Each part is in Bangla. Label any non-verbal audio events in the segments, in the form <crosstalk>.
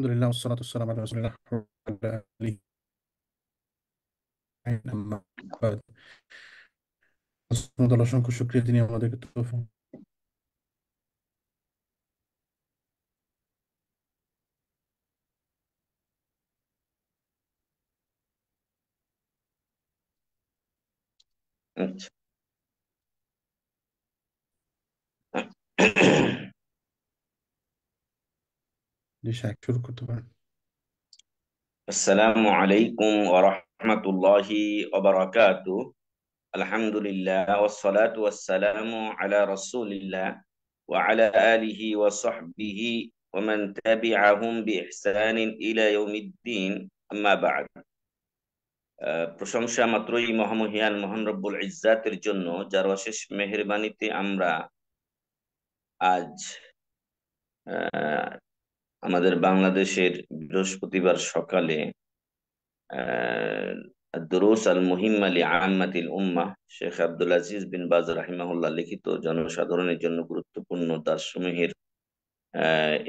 الحمد لله والصلاة والسلام على رسول الله وعلى آله أما بعد আল্লাহ অসংখ্য শুক্রিয়া তিনি আমাদেরকে তৌফিক আচ্ছা لشاكر كتبان السلام عليكم ورحمة الله وبركاته الحمد لله والصلاة والسلام على رسول الله وعلى آله وصحبه ومن تبعهم بإحسان إلى يوم الدين أما بعد প্রশংসা মাত্রই মহামহিয়ান মহান রব্বুল ইজ্জাতের জন্য যার অশেষ মেহরবানিতে আমরা আজ আমাদের বাংলাদেশের বৃহস্পতিবার সকালে দুরুস আল মুহিম আলী আহমাতিল উম্মা শেখ আব্দুল আজিজ বিন বাজ রাহিমাহুল্লাহ লিখিত জনসাধারণের জন্য গুরুত্বপূর্ণ দাসসমূহের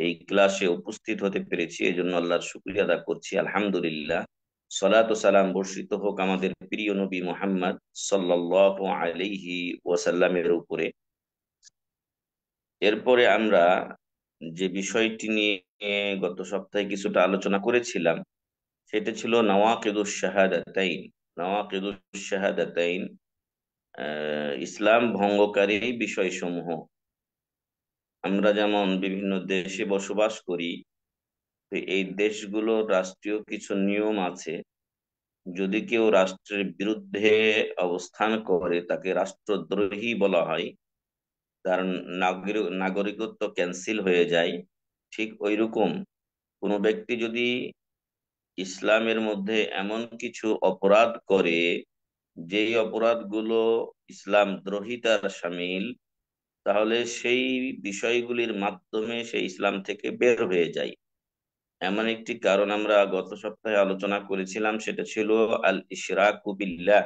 এই ক্লাসে উপস্থিত হতে পেরেছি এই জন্য আল্লাহর শুক্রিয়া আদা করছি আলহামদুলিল্লাহ সলাত সালাম বর্ষিত হোক আমাদের প্রিয় নবী মোহাম্মদ সাল্লাহ আলিহি ওয়াসাল্লামের উপরে এরপরে আমরা যে বিষয়টি নিয়ে নিয়ে গত সপ্তাহে কিছুটা আলোচনা করেছিলাম সেটা ছিল নওয়াকিদুস শাহাদাতাইন ইসলাম ভঙ্গকারী বিষয়সমূহ আমরা যেমন বিভিন্ন দেশে বসবাস করি তো এই দেশগুলোর রাষ্ট্রীয় কিছু নিয়ম আছে যদি কেউ রাষ্ট্রের বিরুদ্ধে অবস্থান করে তাকে রাষ্ট্রদ্রোহী বলা হয় তার নাগরিকত্ব ক্যান্সেল হয়ে যায় ঠিক ওই রকম কোনো ব্যক্তি যদি ইসলামের মধ্যে এমন কিছু অপরাধ করে যেই অপরাধগুলো ইসলাম দ্রোহিতার সামিল তাহলে সেই বিষয়গুলির মাধ্যমে সে ইসলাম থেকে বের হয়ে যায় এমন একটি কারণ আমরা গত সপ্তাহে আলোচনা করেছিলাম সেটা ছিল আল ইসরা কুবিল্লা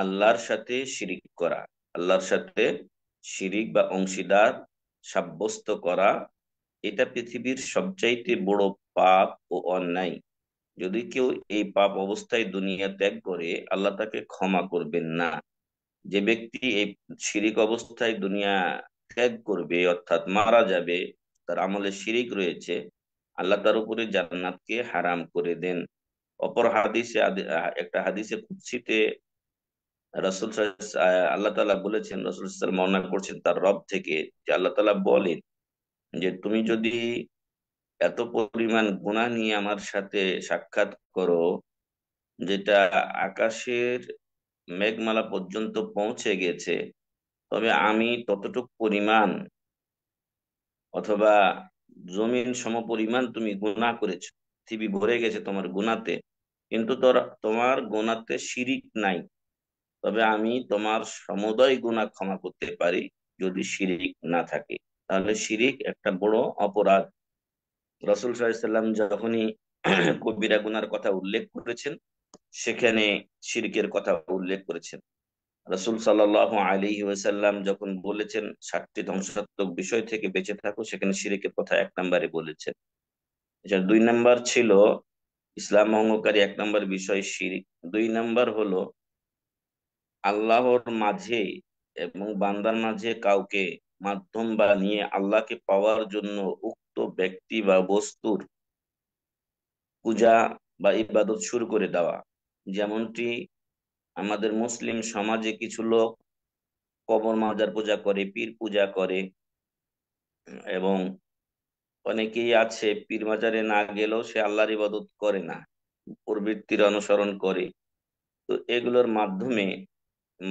আল্লাহর সাথে শিরিক করা আল্লাহর সাথে শিরিক বা অংশীদার সাব্যস্ত করা এটা পৃথিবীর সবচাইতে বড় পাপ ও অন্যায় যদি কেউ এই পাপ অবস্থায় দুনিয়া ত্যাগ করে আল্লাহ তাকে ক্ষমা করবেন না যে ব্যক্তি এই শিরিক অবস্থায় দুনিয়া ত্যাগ করবে অর্থাৎ মারা যাবে তার আমলে শিরিক রয়েছে আল্লাহ তার উপরে জান্নাতকে হারাম করে দেন অপর হাদিসে একটা হাদিসে কুৎসিতে রসুল আল্লাহ তালা বলেছেন রসুল মনে করছেন তার রব থেকে যে আল্লাহ তালা বলেন যে তুমি যদি এত পরিমাণ গুণা নিয়ে আমার সাথে সাক্ষাৎ করো যেটা আকাশের মেঘমালা পর্যন্ত পৌঁছে গেছে তবে আমি ততটুক পরিমাণ অথবা জমিন সম পরিমাণ তুমি গুণা করেছো পৃথিবী ভরে গেছে তোমার গুণাতে কিন্তু তোর তোমার গুণাতে শিরিক নাই তবে আমি তোমার সমুদয় গুণা ক্ষমা করতে পারি যদি শিরিক না থাকে তাহলে শিরিক একটা বড় অপরাধ রসুল সাল্লাম যখনই <clears throat> কবিরা গুনার কথা উল্লেখ করেছেন সেখানে শিরকের কথা উল্লেখ করেছেন রসুল সাল আলী ওয়াসাল্লাম যখন বলেছেন সাতটি ধ্বংসাত্মক বিষয় থেকে বেঁচে থাকো সেখানে শিরিকের কথা এক নম্বরে বলেছেন এছাড়া দুই নাম্বার ছিল ইসলাম অঙ্গকারী এক নম্বর বিষয় শিরিক দুই নাম্বার হলো আল্লাহর মাঝে এবং বান্দার মাঝে কাউকে মাধ্যম বানিয়ে আল্লাহকে পাওয়ার জন্য উক্ত ব্যক্তি বা বস্তুর পূজা বা ইবাদত শুরু করে দেওয়া যেমনটি আমাদের মুসলিম সমাজে কিছু লোক কবর মাজার পূজা করে পীর পূজা করে এবং অনেকেই আছে পীর মাজারে না গেলেও সে আল্লাহর ইবাদত করে না প্রবৃত্তির অনুসরণ করে তো এগুলোর মাধ্যমে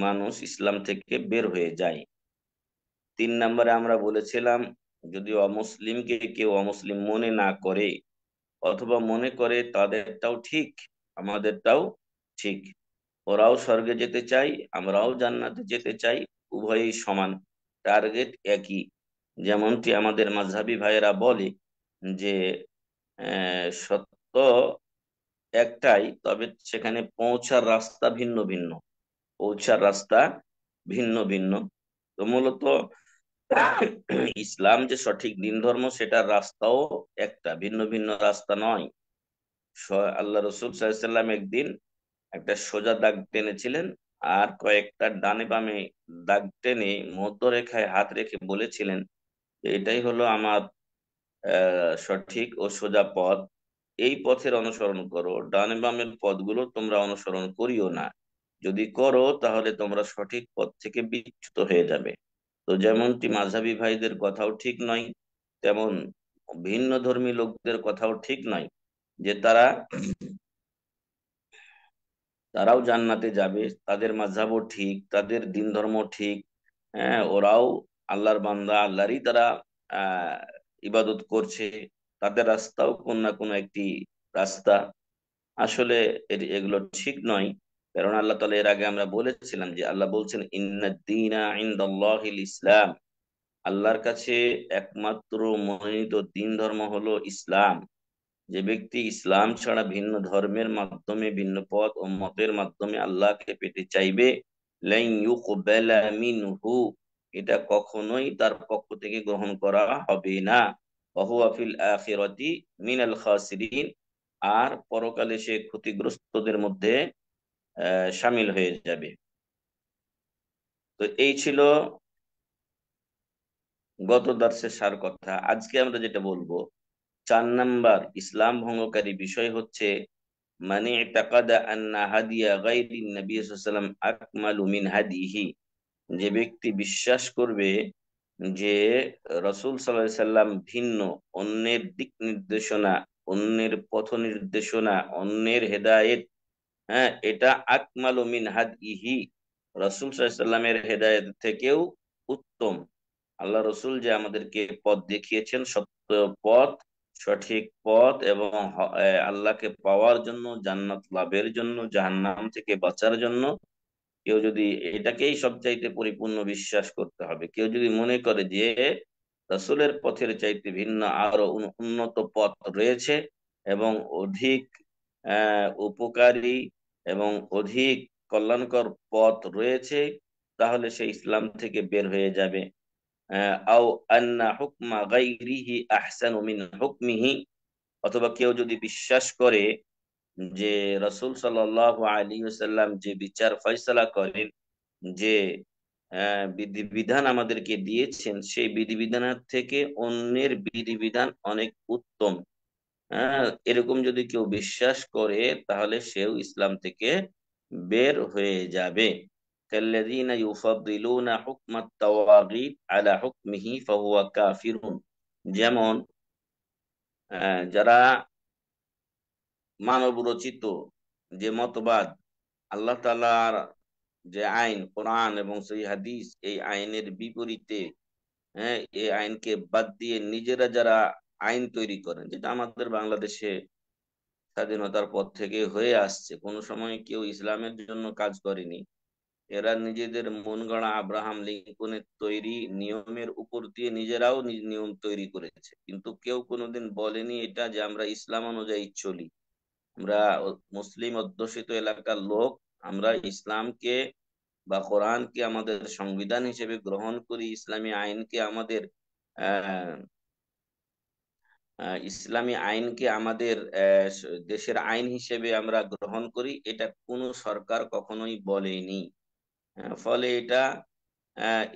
মানুষ ইসলাম থেকে বের হয়ে যায় তিন নম্বরে আমরা বলেছিলাম যদি অমুসলিমকে কেউ অমুসলিম মনে না করে অথবা মনে করে তাদেরটাও ঠিক আমাদেরটাও ঠিক ওরাও স্বর্গে যেতে চাই আমরাও জান্নাতে যেতে চাই উভয়ই সমান টার্গেট একই যেমনটি আমাদের মাঝহাবি ভাইয়েরা বলে যে সত্য একটাই তবে সেখানে পৌঁছার রাস্তা ভিন্ন ভিন্ন পৌঁছার রাস্তা ভিন্ন ভিন্ন তো মূলত ইসলাম যে সঠিক দিন ধর্ম সেটার রাস্তাও একটা ভিন্ন ভিন্ন রাস্তা নয় আল্লাহ রসুল সাল্লাম একদিন একটা সোজা দাগ টেনেছিলেন আর কয়েকটা ডানে বামে দাগ টেনে মধ্যরেখায় হাত রেখে বলেছিলেন এটাই হলো আমার সঠিক ও সোজা পথ এই পথের অনুসরণ করো ডানে বামের পথগুলো তোমরা অনুসরণ করিও না যদি করো তাহলে তোমরা সঠিক পথ থেকে বিচ্যুত হয়ে যাবে তো যেমনটি মাঝাবি ভাইদের কথাও ঠিক নয় তেমন ভিন্ন ধর্মী লোকদের কথাও ঠিক নয় যে তারা তারাও জান্নাতে যাবে তাদের মাঝাবও ঠিক তাদের দিন ধর্ম ঠিক হ্যাঁ ওরাও আল্লাহর বান্দা আল্লাহরই তারা আহ ইবাদত করছে তাদের রাস্তাও কোন না কোন একটি রাস্তা আসলে এগুলো ঠিক নয় কারণ আল্লাহ তালা এর আগে আমরা বলেছিলাম যে আল্লাহ বলছেন ইন্নাদ্দিন ইসলাম আল্লাহর কাছে একমাত্র মনোনীত দিন ধর্ম হলো ইসলাম যে ব্যক্তি ইসলাম ছাড়া ভিন্ন ধর্মের মাধ্যমে ভিন্ন পথ ও মতের মাধ্যমে আল্লাহকে পেতে চাইবে এটা কখনোই তার পক্ষ থেকে গ্রহণ করা হবে না অহুয়াফিল আখিরতি মিনাল খাসিরিন আর পরকালে সে ক্ষতিগ্রস্তদের মধ্যে সামিল হয়ে যাবে তো এই ছিল গত দার্সের সার কথা আজকে আমরা যেটা বলবো চার নাম্বার ইসলাম ভঙ্গকারী বিষয় হচ্ছে মানে যে ব্যক্তি বিশ্বাস করবে যে রসুল সাল্লাম ভিন্ন অন্যের দিক নির্দেশনা অন্যের পথ নির্দেশনা অন্যের হেদায়েত হ্যাঁ এটা আকমাল মিন হাদ ইহি রসুল সাল্লামের হেদায়ত থেকেও উত্তম আল্লাহ রসুল যে আমাদেরকে পথ দেখিয়েছেন সত্য পথ সঠিক পথ এবং আল্লাহকে পাওয়ার জন্য জান্নাত লাভের জন্য জাহান্নাম থেকে বাঁচার জন্য কেউ যদি এটাকেই সবচাইতে পরিপূর্ণ বিশ্বাস করতে হবে কেউ যদি মনে করে যে রসুলের পথের চাইতে ভিন্ন আরো উন্নত পথ রয়েছে এবং অধিক উপকারী এবং অধিক কল্যাণকর পথ রয়েছে তাহলে সে ইসলাম থেকে বের হয়ে যাবে আও আহসান অথবা কেউ যদি বিশ্বাস করে যে রসুল সাল আলী সাল্লাম যে বিচার ফয়সলা করেন যে বিধিবিধান আমাদেরকে দিয়েছেন সেই বিধিবিধানের থেকে অন্যের বিধিবিধান অনেক উত্তম হ্যাঁ এরকম যদি কেউ বিশ্বাস করে তাহলে সেও ইসলাম থেকে বের হয়ে যাবে যেমন যারা মানব রচিত যে মতবাদ আল্লাহ তালার যে আইন কোরআন এবং সেই হাদিস এই আইনের বিপরীতে হ্যাঁ এই আইনকে বাদ দিয়ে নিজেরা যারা আইন তৈরি করেন যেটা আমাদের বাংলাদেশে স্বাধীনতার পর থেকে হয়ে আসছে কোনো সময় কেউ ইসলামের জন্য কাজ করেনি এরা নিজেদের মন গড়া আব্রাহাম লিঙ্কনের তৈরি নিয়মের উপর দিয়ে নিজেরাও নিয়ম তৈরি করেছে কিন্তু কেউ কোনোদিন বলেনি এটা যে আমরা ইসলাম অনুযায়ী চলি আমরা মুসলিম অধ্যুষিত এলাকার লোক আমরা ইসলামকে বা কোরআনকে আমাদের সংবিধান হিসেবে গ্রহণ করি ইসলামী আইনকে আমাদের আহ ইসলামী আইনকে আমাদের দেশের আইন হিসেবে আমরা গ্রহণ করি এটা কোনো সরকার কখনোই বলেনি ফলে এটা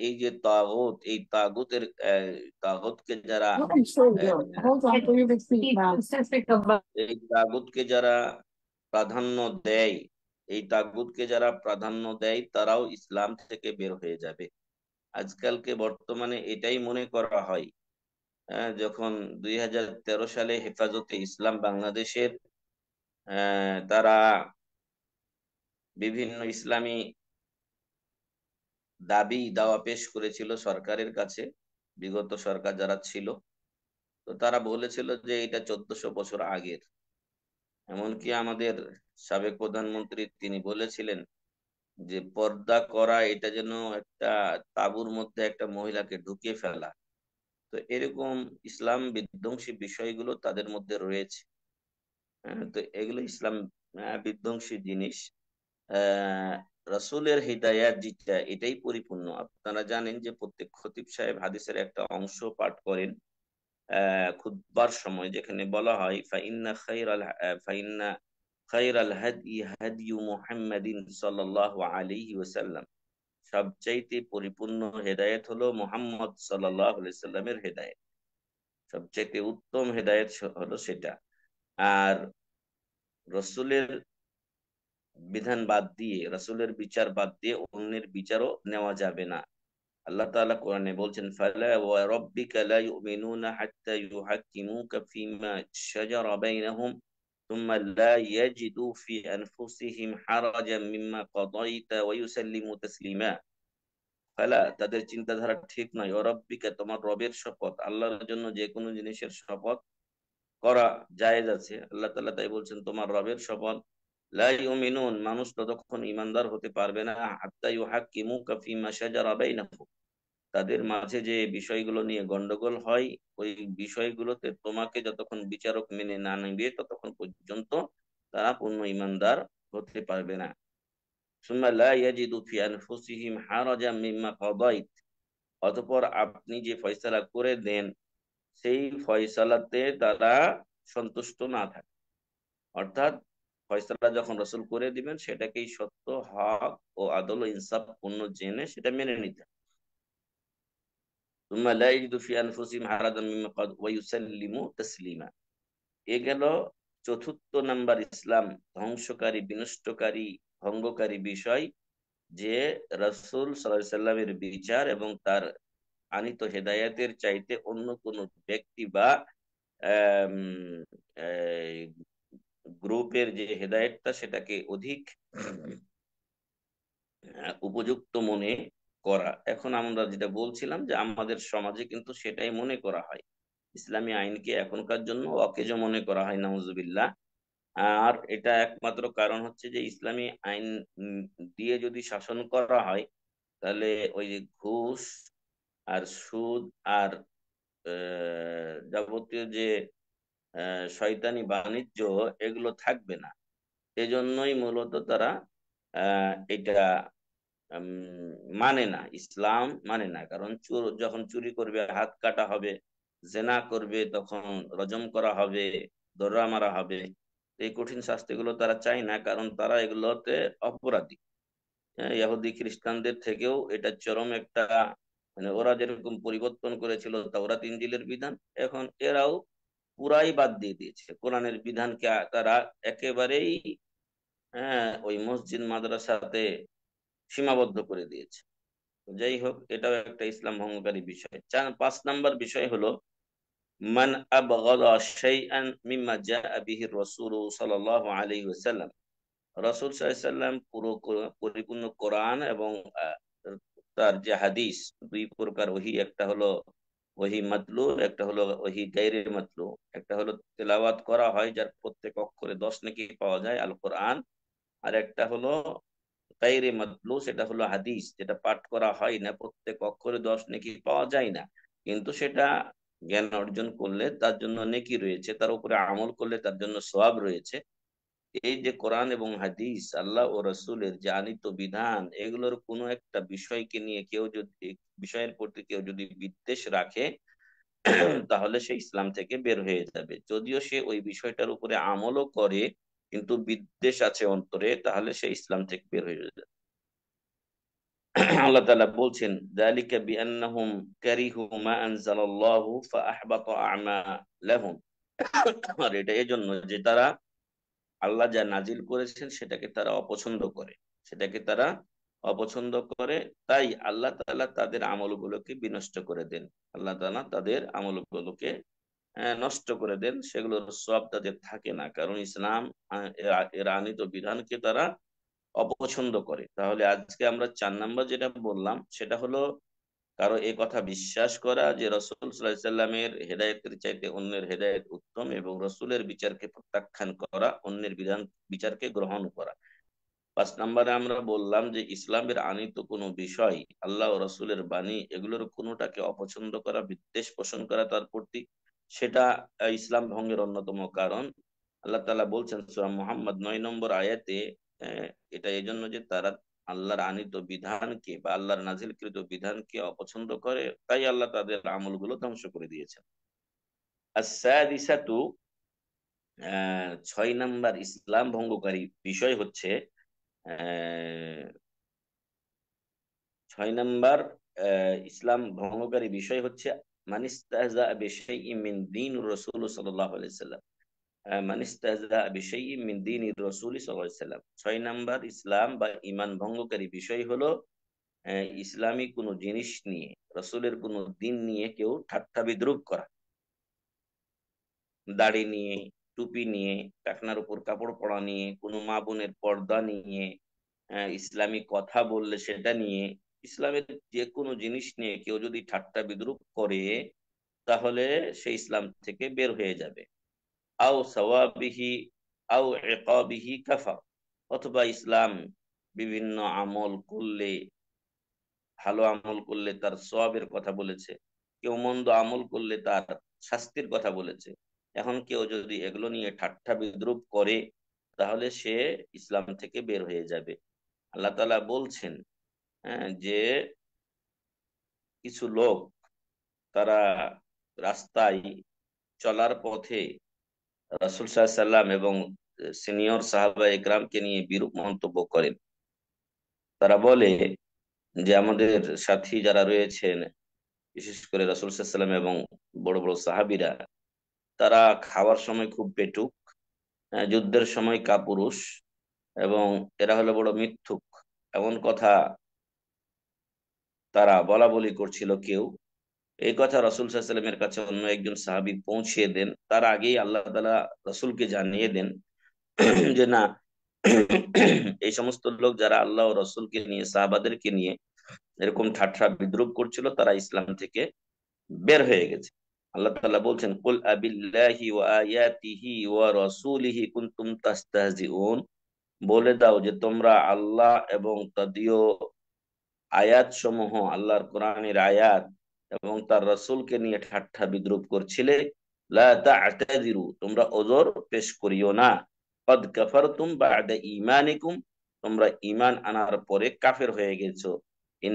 এই যে তাগত এই তাগতের তাগতকে যারা এই তাগতকে যারা প্রাধান্য দেয় এই তাগুদকে যারা প্রাধান্য দেয় তারাও ইসলাম থেকে বের হয়ে যাবে আজকালকে বর্তমানে এটাই মনে করা হয় যখন দুই হাজার সালে হেফাজতে ইসলাম বাংলাদেশের তারা বিভিন্ন ইসলামী দাবি দাওয়া পেশ করেছিল সরকারের কাছে বিগত সরকার যারা ছিল তো তারা বলেছিল যে এটা চোদ্দশো বছর আগের এমনকি আমাদের সাবেক প্রধানমন্ত্রী তিনি বলেছিলেন যে পর্দা করা এটা যেন একটা তাবুর মধ্যে একটা মহিলাকে ঢুকিয়ে ফেলা তো এরকম ইসলাম বিধ্বংসী বিষয়গুলো তাদের মধ্যে রয়েছে হ্যাঁ, তো এগুলো ইসলাম বিধ্বংসী জিনিস রসুলের হৃদায়াত যেটা এটাই পরিপূর্ণ আপনারা জানেন যে প্রত্যেক খতিব সাহেব হাদিসের একটা অংশ পাঠ করেন খুদবার সময় যেখানে বলা হয় ফাইন্না খাইর আল ফাইন্না খাইর আল হাদি হাদিউ মুহাম্মাদিন সাল্লাল্লাহু আলাইহি ওয়াসাল্লাম সবচাইতে পরিপূর্ণ হেদায়েত হলো মোহাম্মদ সাল্লামের হেদায়েত সবচাইতে উত্তম হেদায়েত হলো সেটা আর রসুলের বিধান বাদ দিয়ে রসুলের বিচার বাদ দিয়ে অন্যের বিচারও নেওয়া যাবে না আল্লাহ তালা কোরআনে বলছেন ফালা ওয়া রাব্বিকা লা ইউমিনুনা হাত্তা ইউহাক্কিমুকা ফিমা শাজারা বাইনাহুম ثم لا يجدوا في أنفسهم حرجا مما قضيت ويسلموا تسليما ফেলা তাদের চিন্তাধারা ঠিক নয় অরব্বিকা তোমার রবের শপথ আল্লাহর জন্য যে কোনো জিনিসের শপথ করা জায়েজ আছে আল্লাহ তাআলা তাই বলছেন তোমার রবের শপথ লা ইউমিনুন মানুষ ততক্ষণ ইমানদার হতে পারবে না হাত্তা ইউহাক্কিমুকা ফিমা শাজারা বাইনাহুম তাদের মাঝে যে বিষয়গুলো নিয়ে গন্ডগোল হয় ওই বিষয়গুলোতে তোমাকে যতক্ষণ বিচারক মেনে না নেবে ততক্ষণ পর্যন্ত তারা পূর্ণ ইমানদার হতে পারবে না অতপর আপনি যে ফয়সালা করে দেন সেই ফয়সালাতে তারা সন্তুষ্ট না থাকে অর্থাৎ ফয়সালা যখন রসুল করে দিবেন সেটাকেই সত্য হক ও আদল ইনসাফ পূর্ণ জেনে সেটা মেনে নিতে ثم لا يجد في أنفسهم حرجا مما قد ويسلموا تسليما এ গেল চতুর্থ নাম্বার ইসলাম ধ্বংসকারী বিনষ্টকারী ভঙ্গকারী বিষয় যে রসুল সাল্লামের বিচার এবং তার আনিত হেদায়াতের চাইতে অন্য কোনো ব্যক্তি বা গ্রুপের যে হেদায়তটা সেটাকে অধিক হ্যাঁ, উপযুক্ত মনে করা এখন আমরা যেটা বলছিলাম যে আমাদের সমাজে কিন্তু সেটাই মনে করা হয় ইসলামী আইনকে এখনকার জন্য অকেজ মনে করা হয় নাউজুবিল্লাহ আর এটা একমাত্র কারণ হচ্ছে যে ইসলামী আইন দিয়ে যদি শাসন করা হয় তাহলে ওই যে ঘুষ আর সুদ আর যাবতীয় যে শয়তানি বাণিজ্য এগুলো থাকবে না এজন্যই মূলত তারা এটা মানে না ইসলাম মানে না কারণ চোর যখন চুরি করবে হাত কাটা হবে জেনা করবে তখন রজম করা হবে দররা মারা হবে এই কঠিন শাস্তি গুলো তারা চায় না কারণ তারা এগুলোতে অপরাধী হ্যাঁ, ইয়াহুদি খ্রিস্টানদের থেকেও এটা চরম একটা মানে ওরা যেরকম পরিবর্তন করেছিল তা ওরা তিন জিলের বিধান এখন এরাও পুরাই বাদ দিয়ে দিয়েছে কোরআনের বিধানকে তারা একেবারেই হ্যাঁ ওই মসজিদ মাদ্রাসাতে সীমাবদ্ধ করে দিয়েছে যাই হোক এটাও একটা ইসলাম ভঙ্গকারী বিষয় চার পাঁচ নাম্বার বিষয় হলো মান আবগাদা রসুল মিম্মা পুরো পরিপূর্ণ কোরআন এবং তার যে হাদিস দুই প্রকার ওহি একটা হলো ওহি মাতলু একটা হলো ওহি গাইরে মাতলু একটা হলো তেলাওয়াত করা হয় যার প্রত্যেক অক্ষরে দশ নাকি পাওয়া যায় আল কোরআন আর একটা হলো গাইরে মাতলু সেটা হলো হাদিস যেটা পাঠ করা হয় না প্রত্যেক অক্ষরে দশ নেকি পাওয়া যায় না কিন্তু সেটা জ্ঞান অর্জন করলে তার জন্য নেকি রয়েছে তার উপরে আমল করলে তার জন্য সবাব রয়েছে এই যে কোরআন এবং হাদিস আল্লাহ ও রসুলের যে আনিত বিধান এগুলোর কোনো একটা বিষয়কে নিয়ে কেউ যদি বিষয়ের প্রতি কেউ যদি বিদ্বেষ রাখে তাহলে সে ইসলাম থেকে বের হয়ে যাবে যদিও সে ওই বিষয়টার উপরে আমলও করে কিন্তু বিদ্বেষ আছে অন্তরে তাহলে সে ইসলাম থেকে বের হয়ে যাবে আল্লাহ বলছেন আর এটা এজন্য যে তারা আল্লাহ যা নাজিল করেছেন সেটাকে তারা অপছন্দ করে সেটাকে তারা অপছন্দ করে তাই আল্লাহ তাআলা তাদের আমলগুলোকে বিনষ্ট করে দেন আল্লাহ তাআলা তাদের আমলগুলোকে নষ্ট করে দেন সেগুলোর সব তাদের থাকে না কারণ ইসলাম এর আনিত বিধানকে তারা অপছন্দ করে তাহলে আজকে আমরা চার নাম্বার যেটা বললাম সেটা হলো কারো এ কথা বিশ্বাস করা যে রসুল সাল্লামের হেদায়তের চাইতে অন্যের হেদায়ত উত্তম এবং রসুলের বিচারকে প্রত্যাখ্যান করা অন্যের বিধান বিচারকে গ্রহণ করা পাঁচ নম্বরে আমরা বললাম যে ইসলামের আনিত কোনো বিষয় আল্লাহ রসুলের বাণী এগুলোর কোনোটাকে অপছন্দ করা বিদ্বেষ পোষণ করা তার প্রতি সেটা ইসলাম ভঙ্গের অন্যতম কারণ আল্লাহ তালা বলছেন সুরাম মোহাম্মদ নয় নম্বর আয়াতে এটা এই জন্য যে তারা আল্লাহর আনিত বিধানকে বা আল্লাহর নাজিলকৃত বিধানকে অপছন্দ করে তাই আল্লাহ তাদের আমল গুলো ধ্বংস করে দিয়েছেন ছয় নাম্বার ইসলাম ভঙ্গকারী বিষয় হচ্ছে ছয় নাম্বার ইসলাম ভঙ্গকারী বিষয় হচ্ছে দিন রসুল দিন রসুল ছয় নাম্বার ইসলাম বা ঈমান ভঙ্গকারী বিষয় হলো ইসলামী কোনো জিনিস নিয়ে রসুলের কোনো দিন নিয়ে কেউ ঠাট্টা বিদ্রুপ করা দাড়ি নিয়ে টুপি নিয়ে টাকনার উপর কাপড় পরা নিয়ে কোনো মা বোনের পর্দা নিয়ে ইসলামী কথা বললে সেটা নিয়ে ইসলামের যে কোনো জিনিস নিয়ে কেউ যদি ঠাট্টা বিদ্রুপ করে তাহলে সে ইসলাম থেকে বের হয়ে যাবে আও সওয়াবিহি আও একাবিহি কাফা অথবা ইসলাম বিভিন্ন আমল করলে ভালো আমল করলে তার সবের কথা বলেছে কেউ মন্দ আমল করলে তার শাস্তির কথা বলেছে এখন কেউ যদি এগুলো নিয়ে ঠাট্টা বিদ্রুপ করে তাহলে সে ইসলাম থেকে বের হয়ে যাবে আল্লাহ তালা বলছেন হ্যাঁ, যে কিছু লোক তারা রাস্তায় চলার পথে রাসুল সাল্লাম এবং সিনিয়র সাহাবা একরামকে নিয়ে বিরূপ মন্তব্য করেন তারা বলে যে আমাদের সাথী যারা রয়েছেন বিশেষ করে রাসুল সাল্লাম এবং বড় বড় সাহাবিরা তারা খাওয়ার সময় খুব পেটুক হ্যাঁ, যুদ্ধের সময় কাপুরুষ এবং এরা হলো বড় মিথ্যুক এমন কথা তারা বলা বলি করছিল কেউ এই কথা রসুল সাল্লামের কাছে অন্য একজন সাহাবি পৌঁছে দেন তার আগেই আল্লাহ তালা রসুলকে জানিয়ে দেন যে না এই সমস্ত লোক যারা আল্লাহ রসুলকে নিয়ে সাহাবাদেরকে নিয়ে এরকম ঠাট্টা বিদ্রুপ করছিল তারা ইসলাম থেকে বের হয়ে গেছে আল্লাহ তালা বলছেন কুল আবিল্লাহি ওয়া আয়াতিহি ওয়া রাসূলিহি কুনতুম তাস্তাহজিউন বলে দাও যে তোমরা আল্লাহ এবং তদীয় আয়াত সমূহ আল্লাহর কোরআনের আয়াত এবং তার রসুলকে নিয়ে ঠাট্টা বিদ্রুপ করছিলে তোমরা ওজোর পেশ করিও না কদ কাফার তুম বা তোমরা ইমান আনার পরে কাফের হয়ে গেছো আন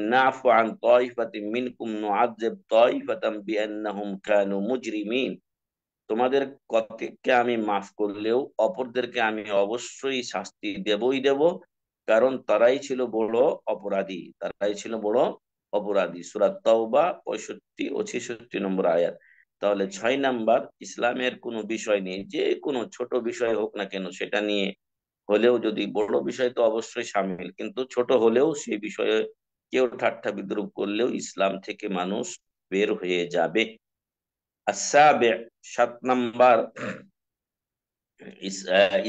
মিনকুম কানু তোমাদের কে আমি মাফ করলেও অপরদেরকে আমি অবশ্যই শাস্তি দেবই দেব কারণ তারাই ছিল বড় অপরাধী তারাই ছিল বড় অপরাধী সুরাত তাওবা পঁয়ষট্টি ও ছেষট্টি নম্বর আয়াত তাহলে ছয় নাম্বার ইসলামের কোনো বিষয় নেই যে কোনো ছোট বিষয় হোক না কেন সেটা নিয়ে হলেও যদি বড় বিষয় তো অবশ্যই সামিল কিন্তু ছোট হলেও সেই বিষয়ে কেউ ঠাট্টা বিদ্রুপ করলেও ইসলাম থেকে মানুষ বের হয়ে যাবে সাত নাম্বার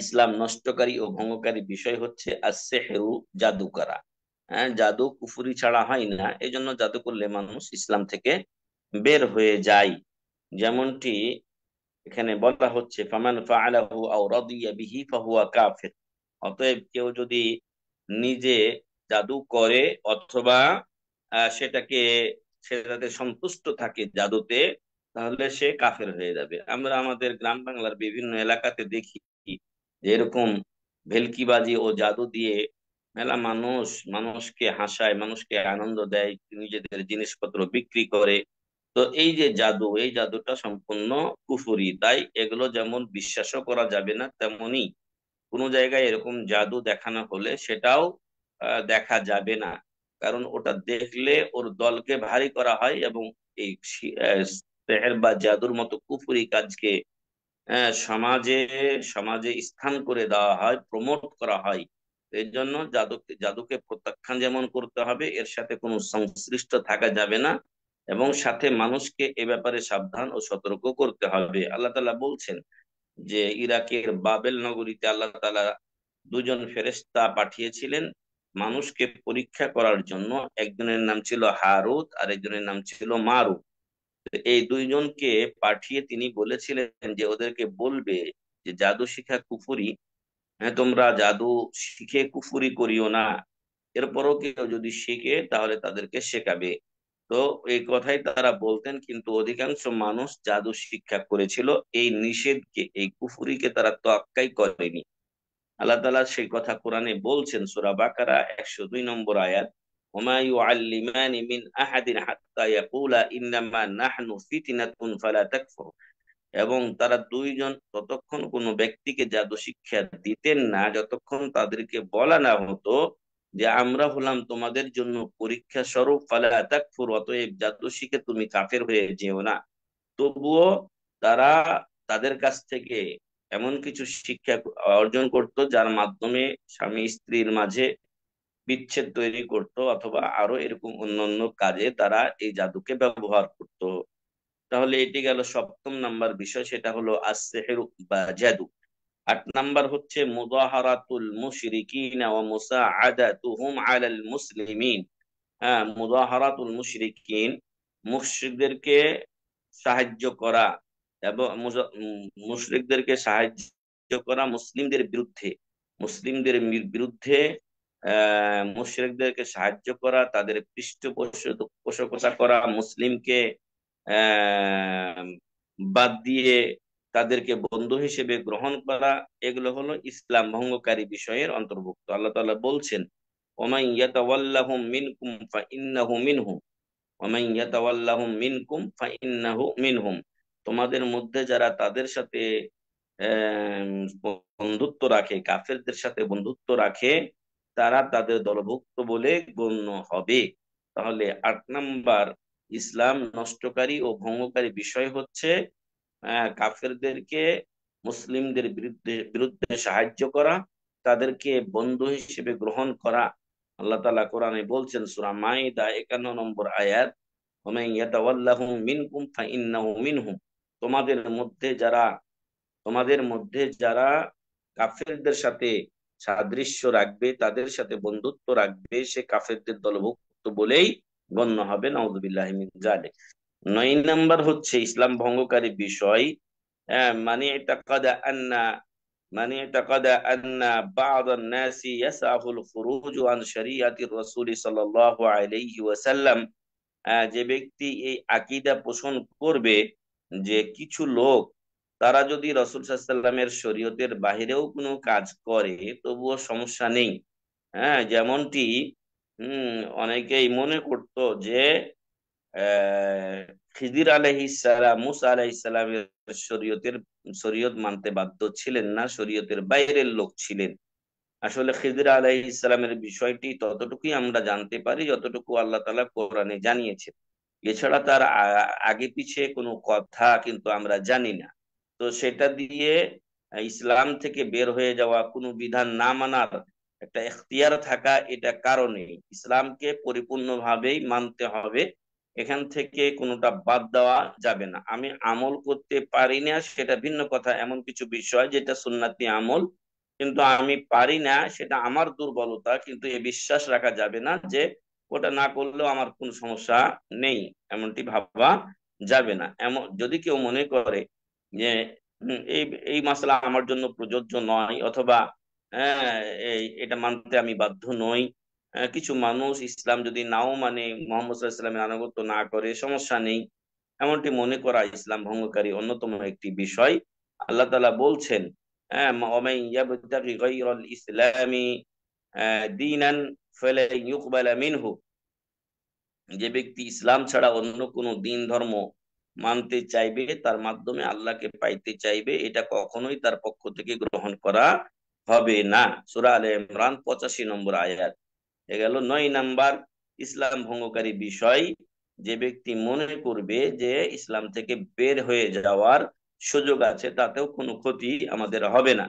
ইসলাম নষ্টকারী ও ভঙ্গকারী বিষয় হচ্ছে আসেহেরু জাদু করা হ্যাঁ জাদু কুফুরি ছাড়া হয় না এই জন্য জাদু করলে মানুষ ইসলাম থেকে বের হয়ে যায় যেমনটি এখানে বলা হচ্ছে অতএব কেউ যদি নিজে জাদু করে অথবা সেটাকে সেটাতে সন্তুষ্ট থাকে জাদুতে তাহলে সে কাফের হয়ে যাবে আমরা আমাদের গ্রাম বাংলার বিভিন্ন এলাকাতে দেখি যে এরকম ভেলকিবাজি ও জাদু দিয়ে মেলা মানুষ মানুষকে হাসায় মানুষকে আনন্দ দেয় নিজেদের জিনিসপত্র বিক্রি করে তো এই যে জাদু এই জাদুটা সম্পূর্ণ কুফুরি তাই এগুলো যেমন বিশ্বাসও করা যাবে না তেমনি কোনো জায়গায় এরকম জাদু দেখানো হলে সেটাও দেখা যাবে না কারণ ওটা দেখলে ওর দলকে ভারী করা হয় এবং এই সেহের বা জাদুর মতো কুফুরি কাজকে হ্যাঁ, সমাজে সমাজে স্থান করে দেওয়া হয় প্রমোট করা হয় এর জন্য জাদুকে জাদুকে প্রত্যাখ্যান যেমন করতে হবে এর সাথে কোনো সংশ্লিষ্ট থাকা যাবে না এবং সাথে মানুষকে এ ব্যাপারে সাবধান ও সতর্ক করতে হবে আল্লাহ তালা বলছেন যে ইরাকের বাবেল নগরীতে আল্লাহ তালা দুজন ফেরেস্তা পাঠিয়েছিলেন মানুষকে পরীক্ষা করার জন্য একজনের নাম ছিল হারুদ আর একজনের নাম ছিল মারুদ এই দুইজনকে পাঠিয়ে তিনি বলেছিলেন যে ওদেরকে বলবে যে জাদু শিখা কুফুরি হ্যাঁ, তোমরা জাদু শিখে কুফুরি করিও না এরপরও কেউ যদি শিখে তাহলে তাদেরকে শেখাবে তো এই কথাই তারা বলতেন কিন্তু অধিকাংশ মানুষ জাদু শিক্ষা করেছিল এই নিষেধকে এই কুফুরিকে তারা তোয়াক্কাই করেনি আল্লাহ তালা সেই কথা কোরআনে বলছেন সুরা বাকারা একশো দুই নম্বর আয়াত وما يعلمان من أحد حتى يقول إنما نحن فتنة فلا تكفر এবং তারা দুইজন ততক্ষণ কোনো ব্যক্তিকে জাদু শিক্ষা দিতেন না যতক্ষণ তাদেরকে বলা না হতো যে আমরা হলাম তোমাদের জন্য পরীক্ষা স্বরূপ ফালা তাকফুর অতএব জাদু শিখে তুমি কাফের হয়ে যেও না তবুও তারা তাদের কাছ থেকে এমন কিছু শিক্ষা অর্জন করত যার মাধ্যমে স্বামী স্ত্রীর মাঝে বিচ্ছেদ তৈরি করত অথবা আরো এরকম অন্যান্য কাজে তারা এই জাদুকে ব্যবহার করত তাহলে এটি গেল সপ্তম নাম্বার বিষয় সেটা হলো আসেহের বা জাদু আট নাম্বার হচ্ছে মুদাহারাতুল মুশরিকিন ওয়া মুসাআদাতুহুম আলাল মুসলিমিন হ্যাঁ মুদাহারাতুল মুশরিকিন মুশরিকদেরকে সাহায্য করা এবং মুশরিকদেরকে সাহায্য করা মুসলিমদের বিরুদ্ধে মুসলিমদের বিরুদ্ধে মুশরিকদেরকে সাহায্য করা তাদের পৃষ্ঠপোষকতা করা মুসলিমকে বাদ দিয়ে তাদেরকে বন্ধু হিসেবে গ্রহণ করা এগুলো হলো ইসলাম ভঙ্গকারী বিষয়ের অন্তর্ভুক্ত আল্লাহ তাআলা বলছেন ওমাই ইয়াতাওয়াল্লাহুম মিনকুম ফাইন্নাহু মিনহুম ওমাই ইয়াতাওয়াল্লাহুম মিনকুম ফাইন্নাহু মিনহুম তোমাদের মধ্যে যারা তাদের সাথে বন্ধুত্ব রাখে কাফেরদের সাথে বন্ধুত্ব রাখে তারা তাদের দলভুক্ত বলে গণ্য হবে তাহলে আট নাম্বার ইসলাম নষ্টকারী ও ভঙ্গকারী বিষয় হচ্ছে কাফেরদেরকে মুসলিমদের বিরুদ্ধে বিরুদ্ধে সাহায্য করা তাদেরকে বন্ধু হিসেবে গ্রহণ করা আল্লাহ তালা কোরআনে বলছেন সুরা মাইদা একান্ন নম্বর আয়াত তোমাদের মধ্যে যারা তোমাদের মধ্যে যারা কাফেরদের সাথে সাদৃশ্য রাখবে তাদের সাথে বন্ধুত্ব রাখবে সে কাফেরদের দলভুক্ত বলেই গণ্য হবে নওয়াজবিল্লাহ জালে নয় নাম্বার হচ্ছে ইসলাম ভঙ্গকারী বিষয় হ্যাঁ, মানে এটা কাদা আন্না মানে এটা أن بعض الناس يسعه الخروج عن شريعة الرسول صلى الله عليه وسلم যে ব্যক্তি এই আকিদা পোষণ করবে যে কিছু লোক তারা যদি রসুল সাহাশাল্লামের শরীয়তের বাহিরেও কোনো কাজ করে তবুও সমস্যা নেই হ্যাঁ যেমনটি হম অনেকেই মনে করত যে খিদির আলহিসাম মুসা আলাইসালামের শরীয়তের শরীয়ত মানতে বাধ্য ছিলেন না শরীয়তের বাইরের লোক ছিলেন আসলে খিদির আলাইসালামের বিষয়টি ততটুকুই আমরা জানতে পারি যতটুকু আল্লাহ তালা কোরআনে জানিয়েছেন এছাড়া তার আগে পিছিয়ে কোনো কথা কিন্তু আমরা জানি না তো সেটা দিয়ে ইসলাম থেকে বের হয়ে যাওয়া কোনো বিধান না মানার একটা এখতিয়ার থাকা এটা কারণে ইসলামকে পরিপূর্ণভাবেই মানতে হবে এখান থেকে কোনোটা বাদ দেওয়া যাবে না আমি আমল করতে পারি না সেটা ভিন্ন কথা এমন কিছু বিষয় যেটা সুন্নাতি আমল কিন্তু আমি পারি না সেটা আমার দুর্বলতা কিন্তু এ বিশ্বাস রাখা যাবে না যে ওটা না করলেও আমার কোন সমস্যা নেই এমনটি ভাবা যাবে না এমন যদি কেউ মনে করে যে এই এই মাসলা আমার জন্য প্রযোজ্য নয় অথবা হ্যাঁ, এটা মানতে আমি বাধ্য নই হ্যাঁ, কিছু মানুষ ইসলাম যদি নাও মানে মোহাম্মদ ইসলামের আনুগত্য না করে সমস্যা নেই এমনটি মনে করা ইসলাম ভঙ্গকারী অন্যতম একটি বিষয় আল্লাহ তালা বলছেন হ্যাঁ, যে ব্যক্তি ইসলাম ছাড়া অন্য কোনো দিন ধর্ম মানতে চাইবে তার মাধ্যমে আল্লাহকে পাইতে চাইবে এটা কখনোই তার পক্ষ থেকে গ্রহণ করা হবে না সুরা আল ইমরান পঁচাশি নম্বর আয়াত এ গেল নয় নাম্বার ইসলাম ভঙ্গকারী বিষয় যে ব্যক্তি মনে করবে যে ইসলাম থেকে বের হয়ে যাওয়ার সুযোগ আছে তাতেও কোনো ক্ষতি আমাদের হবে না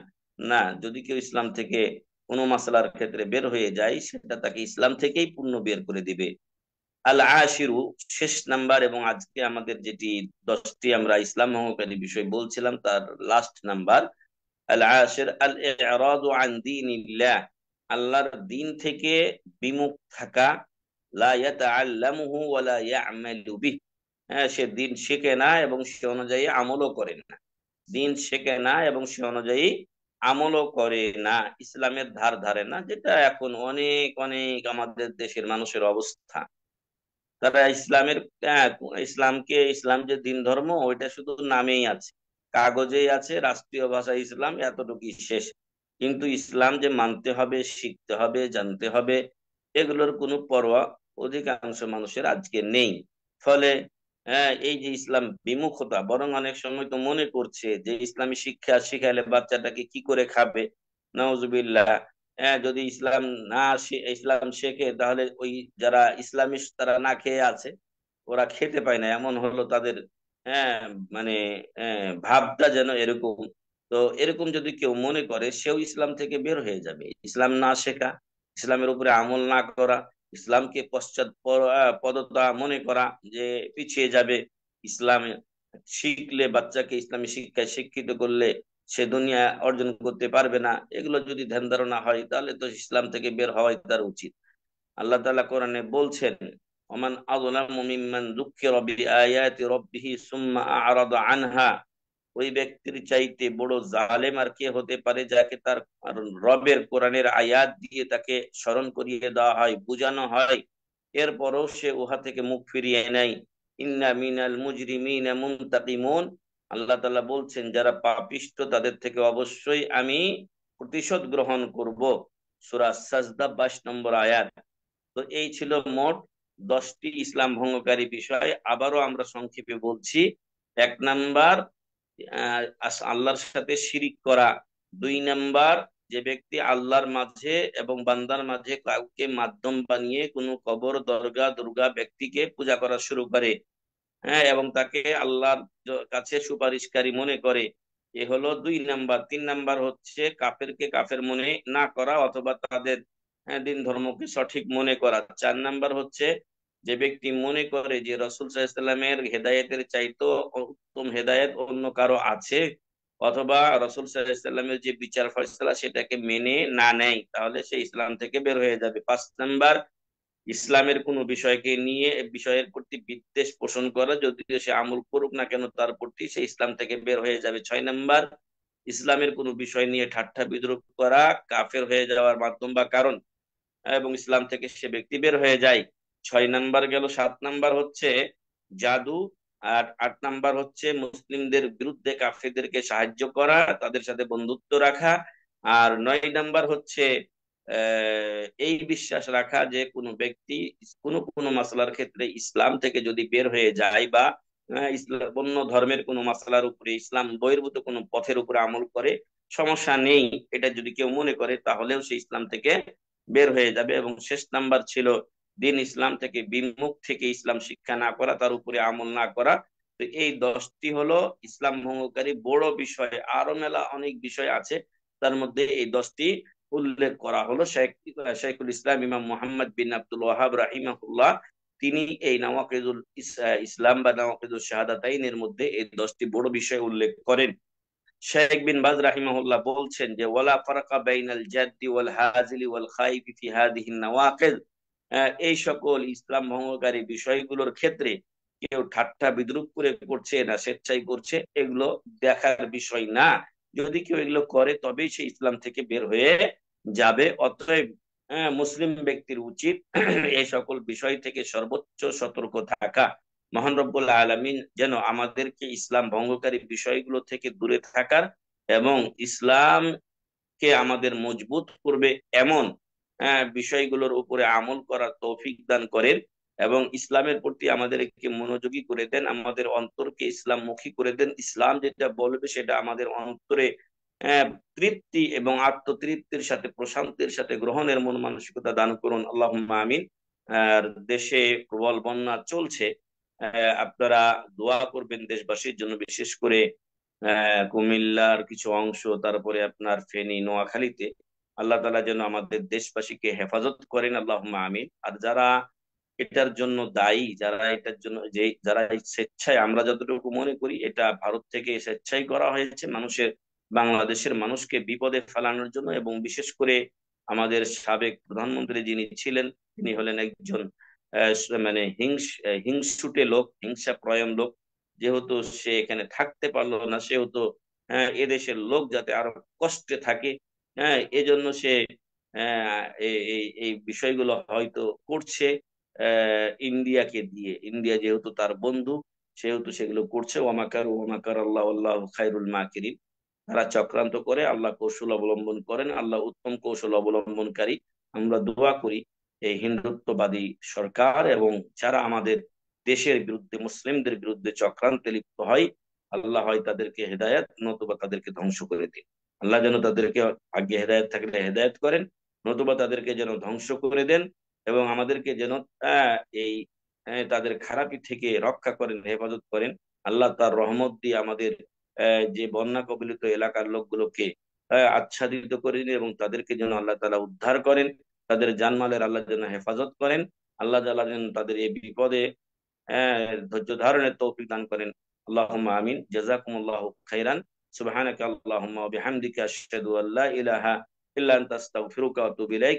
না যদি কেউ ইসলাম থেকে কোনো মাসালার ক্ষেত্রে বের হয়ে যায় সেটা তাকে ইসলাম থেকেই পূর্ণ বের করে দিবে আল আশিরু শেষ নাম্বার এবং আজকে আমাদের যেটি দশটি আমরা ইসলাম মহকারী বিষয় বলছিলাম তার লাস্ট নাম্বার আল আশির আল ইরাদ আন দীনিল্লাহ আল্লাহর দিন থেকে বিমুখ থাকা লা ইয়াতাআল্লামুহু ওয়া লা ইয়া'মালু বিহি হ্যাঁ সে দিন শেখে না এবং সে অনুযায়ী আমলও করে না দিন শেখে না এবং সে অনুযায়ী আমলও করে না ইসলামের ধার ধারে না যেটা এখন অনেক অনেক আমাদের দেশের মানুষের অবস্থা তারা ইসলামের হ্যাঁ, ইসলামকে ইসলাম যে দিন ধর্ম ওইটা শুধু নামেই আছে কাগজেই আছে রাষ্ট্রীয় ভাষা ইসলাম এতটুকুই শেষ কিন্তু ইসলাম যে মানতে হবে শিখতে হবে জানতে হবে এগুলোর কোনো পরোয়া অধিকাংশ মানুষের আজকে নেই ফলে হ্যাঁ এই যে ইসলাম বিমুখতা বরং অনেক সময় তো মনে করছে যে ইসলামী শিক্ষা শিখাইলে বাচ্চাটাকে কি করে খাবে নওজুবিল্লাহ হ্যাঁ, যদি ইসলাম না ইসলাম শেখে তাহলে ওই যারা ইসলামী তারা না খেয়ে আছে ওরা খেতে পায় না এমন হলো তাদের হ্যাঁ মানে হ্যাঁ, ভাবটা যেন এরকম তো এরকম যদি কেউ মনে করে সেও ইসলাম থেকে বের হয়ে যাবে ইসলাম না শেখা ইসলামের উপরে আমল না করা ইসলামকে পশ্চাৎ পদতা মনে করা যে পিছিয়ে যাবে ইসলামে শিখলে বাচ্চাকে ইসলামী শিক্ষায় শিক্ষিত করলে সে দুনিয়া অর্জন করতে পারবে না এগুলো যদি ধ্যান ধারণা হয় তাহলে তো ইসলাম থেকে বের হওয়াই তার উচিত আল্লাহ তালা কোরআনে বলছেন অমান আযলামু সুম্মা আনহা ওই ব্যক্তির চাইতে বড় জালেম আর কে হতে পারে যাকে তার রবের কোরআনের আয়াত দিয়ে তাকে স্মরণ করিয়ে দেওয়া হয় বোঝানো হয় এরপরও সে উহা থেকে মুখ ফিরিয়ে নেয় ইন্না মিনাল মুজরিমিনা মুনতাকিমুন আল্লাহ তালা বলছেন যারা পাপিষ্ট তাদের থেকে অবশ্যই আমি প্রতিশোধ গ্রহণ করব সুরা সাজদা বাইশ নম্বর আয়াত তো এই ছিল মোট দশটি ইসলাম ভঙ্গকারী বিষয় আবারও আমরা সংক্ষেপে বলছি এক নাম্বার আল্লাহর সাথে শিরিক করা দুই নাম্বার যে ব্যক্তি আল্লাহর মাঝে এবং বান্দার মাঝে কাউকে মাধ্যম বানিয়ে কোনো কবর দরগা দুর্গা ব্যক্তিকে পূজা করা শুরু করে হ্যাঁ এবং তাকে আল্লাহর কাছে সুপারিশকারী মনে করে এ হলো দুই নাম্বার তিন নাম্বার হচ্ছে কাফেরকে কাফের মনে না করা অথবা তাদের হ্যাঁ, দিন ধর্মকে সঠিক মনে করা চার নাম্বার হচ্ছে যে ব্যক্তি মনে করে যে রসুল সাল্লামের হেদায়েতের চাইতো উত্তম হেদায়েত অন্য কারো আছে অথবা রসুল সাল্লামের যে বিচার ফয়সলা সেটাকে মেনে না নেয় তাহলে সে ইসলাম থেকে বের হয়ে যাবে পাঁচ নাম্বার ইসলামের কোনো বিষয়কে নিয়ে বিষয়ের প্রতি বিদ্বেষ পোষণ করা যদিও সে আমল করুক না কেন তার প্রতি সে ইসলাম থেকে বের হয়ে যাবে ছয় নাম্বার ইসলামের কোনো বিষয় নিয়ে ঠাট্টা বিদ্রোহ করা কাফের হয়ে যাওয়ার মাধ্যম বা কারণ এবং ইসলাম থেকে সে ব্যক্তি বের হয়ে যায় ছয় নাম্বার গেল সাত নাম্বার হচ্ছে জাদু আর আট নাম্বার হচ্ছে মুসলিমদের বিরুদ্ধে কাফেরদেরকে সাহায্য করা তাদের সাথে বন্ধুত্ব রাখা আর নয় নাম্বার হচ্ছে এই বিশ্বাস রাখা যে কোনো ব্যক্তি কোনো কোনো মশলার ক্ষেত্রে ইসলাম থেকে যদি বের হয়ে যায় বা ইসলাম অন্য ধর্মের কোনো মশলার উপরে ইসলাম বহির্ভূত কোনো পথের উপরে আমল করে সমস্যা নেই এটা যদি কেউ মনে করে তাহলেও সে ইসলাম থেকে বের হয়ে যাবে এবং শেষ নাম্বার ছিল দিন ইসলাম থেকে বিমুখ থেকে ইসলাম শিক্ষা না করা তার উপরে আমল না করা তো এই দশটি হলো ইসলাম ভঙ্গকারী বড় বিষয় আরো মেলা অনেক বিষয় আছে তার মধ্যে এই দশটি উল্লেখ করা হলো শেখুল ইসলাম ইমাম মোহাম্মদ বিন আব্দুল ওয়াহাব রাহিমাহুল্লাহ তিনি এই নামাকিজুল ইসলাম বা নামাকিজুল শাহাদাতাইনের মধ্যে এই দশটি বড় বিষয় উল্লেখ করেন শেখ বিন বাজ রাহিমাহুল্লাহ বলছেন যে ওয়ালা ফারাকা বাইনাল জাদ্দি ওয়াল হাজিলি ওয়াল খাইফি ফি হাদিহি নাওয়াকিজ এই সকল ইসলাম ভঙ্গকারী বিষয়গুলোর ক্ষেত্রে কেউ ঠাট্টা বিদ্রুপ করে করছে না স্বেচ্ছাই করছে এগুলো দেখার বিষয় না যদি কেউ এগুলো করে তবেই সে ইসলাম থেকে বের হয়ে যাবে অতএব হ্যাঁ, মুসলিম ব্যক্তির উচিত <clears throat> এই সকল বিষয় থেকে সর্বোচ্চ সতর্ক থাকা মহান রব্বুল্লাহ আলমিন যেন আমাদেরকে ইসলাম ভঙ্গকারী বিষয়গুলো থেকে দূরে থাকার এবং ইসলামকে আমাদের মজবুত করবে এমন হ্যাঁ, বিষয়গুলোর উপরে আমল করার তৌফিক দান করেন এবং ইসলামের প্রতি আমাদেরকে মনোযোগী করে দেন আমাদের অন্তরকে ইসলামমুখী করে দেন ইসলাম যেটা বলবে সেটা আমাদের অন্তরে হ্যাঁ, তৃপ্তি এবং আত্মতৃপ্তির সাথে প্রশান্তির সাথে গ্রহণের মন মানসিকতা দান করুন আল্লাহ আমিন আর দেশে প্রবল বন্যা চলছে আপনারা দোয়া করবেন দেশবাসীর জন্য বিশেষ করে কুমিল্লার কিছু অংশ তারপরে আপনার ফেনী নোয়াখালীতে আল্লাহ তালা যেন আমাদের দেশবাসীকে হেফাজত করেন আল্লাহ আমিন আর যারা এটার জন্য দায়ী যারা এটার জন্য যে যারা স্বেচ্ছায় আমরা যতটুকু মনে করি এটা ভারত থেকে স্বেচ্ছায় করা হয়েছে মানুষের বাংলাদেশের মানুষকে বিপদে ফেলানোর জন্য এবং বিশেষ করে আমাদের সাবেক প্রধানমন্ত্রী যিনি ছিলেন তিনি হলেন একজন মানে হিংস হিংসুটে লোক হিংসা প্রয়ম লোক যেহেতু সে এখানে থাকতে পারলো না সেহেতু হ্যাঁ এদেশের লোক যাতে আরো কষ্টে থাকে হ্যাঁ এজন্য সে এই বিষয়গুলো হয়তো করছে ইন্ডিয়াকে দিয়ে ইন্ডিয়া যেহেতু তার বন্ধু সেহেতু সেগুলো করছে ওমাকার ওমাকার আল্লাহ আল্লাহ খাইরুল মাকিরিন তারা চক্রান্ত করে আল্লাহ কৌশল অবলম্বন করেন আল্লাহ উত্তম কৌশল অবলম্বনকারী আমরা দোয়া করি এই হিন্দুত্ববাদী সরকার এবং যারা আমাদের দেশের বিরুদ্ধে মুসলিমদের বিরুদ্ধে চক্রান্তে লিপ্ত হয় আল্লাহ হয় তাদেরকে হেদায়ত নতুবা তাদেরকে ধ্বংস করে দিন আল্লাহ যেন তাদেরকে আগে হেদায়ত থাকলে হেদায়ত করেন নতুবা তাদেরকে যেন ধ্বংস করে দেন এবং আমাদেরকে যেন এই তাদের খারাপি থেকে রক্ষা করেন হেফাজত করেন আল্লাহ তার রহমত দিয়ে আমাদের যে বন্যা কবলিত এলাকার লোকগুলোকে আচ্ছাদিত করে দিন এবং তাদেরকে যেন আল্লাহ তালা উদ্ধার করেন তাদের জানমালের আল্লাহ যেন হেফাজত করেন আল্লাহ তালা যেন তাদের এই বিপদে ধৈর্য ধারণের তৌফিক দান করেন আল্লাহ আমিন জাজাকুমুল্লাহ খাইরান সুবাহ আল্লাহ ওয়া ইলাহা ইল্লা আনতা আস্তাগফিরুকা ওয়া আতুবু ইলাইক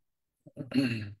嗯。<clears throat>